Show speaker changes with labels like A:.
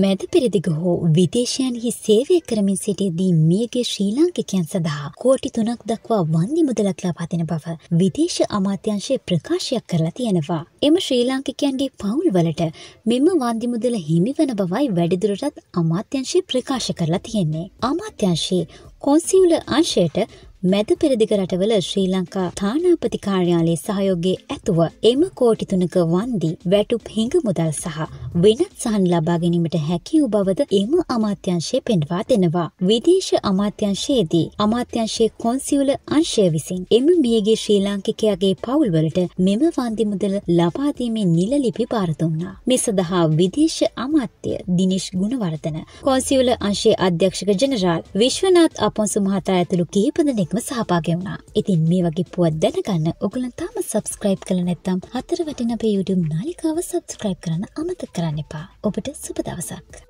A: මැද පෙරදිග හෝ විදේශයන්හි සේවය කරමින් සිටියදී මියගේ ශ්‍රී ලාංකිකයන් සඳහා කෝටි තුනක් දක්වා වන්දි මුදලක් ලබා දෙන බව විදේශ අමාත්‍යංශය ප්‍රකාශයක් කරලා තියෙනවා. එම ශ්‍රී ලාංකිකයන්ගේ පවුල්වලට මෙම වන්දි මුදල හිමිවන බවයි වැඩිදුරටත් අමාත්‍යංශය ප්‍රකාශ කරලා තියෙන්නේ. අමාත්‍යංශයේ කොන්සිවුල අංශයට මැද පෙරදිග රටවල ශ්‍රී ලංකා තානාපති කාර්යාලයේ සහයෝගයේ ඇතුව එම කෝටි තුනක වන්දි වැටුප් හිඟ මුදල් සහ වෙනත් සහන් ලබා ගැනීමට හැකි වූ බවද එම අමාත්‍යංශය පෙන්වා දෙනවා. විදේශ අමාත්‍යංශයේදී අමාත්‍යංශයේ කොන්සියුල අංශය විසින් එම මියගේ ශ්‍රී ලාංකිකයාගේ පවුල්වලට මෙම වන්දි මුදල ලබා දීමේ නිල ලිපි බාර දුන්නා. මේ සඳහා විදේශ අමාත්‍ය දිනේෂ් ගුණවර්ධන කොන්සියුල අංශයේ අධ්‍යක්ෂක ජෙනරාල් විශ්වනාත් අපොන්සු මහතා ඇතුළු කිහිප දෙනෙක් ක්‍රියාත්මකත්ම සහභාගය වුණා. ඉතින් මේ වගේ පුවත් දැනගන්න ඔගුලන් තාම සබස්ක්‍රයිබ් කළ නැත්තම් හතර වටින අපේ YouTube නාලිකාව සබස්ක්‍රයිබ් කරන්න අමත කරන්න එපා. ඔබට සුප දවසක්.